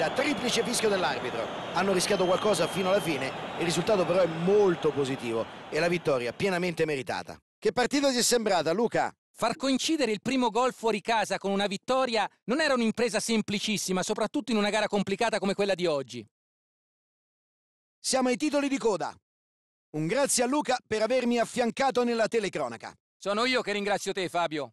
da triplice fischio dell'arbitro. Hanno rischiato qualcosa fino alla fine, il risultato però è molto positivo e la vittoria pienamente meritata. Che partita ti è sembrata, Luca? Far coincidere il primo gol fuori casa con una vittoria non era un'impresa semplicissima, soprattutto in una gara complicata come quella di oggi. Siamo ai titoli di coda. Un grazie a Luca per avermi affiancato nella telecronaca. Sono io che ringrazio te, Fabio.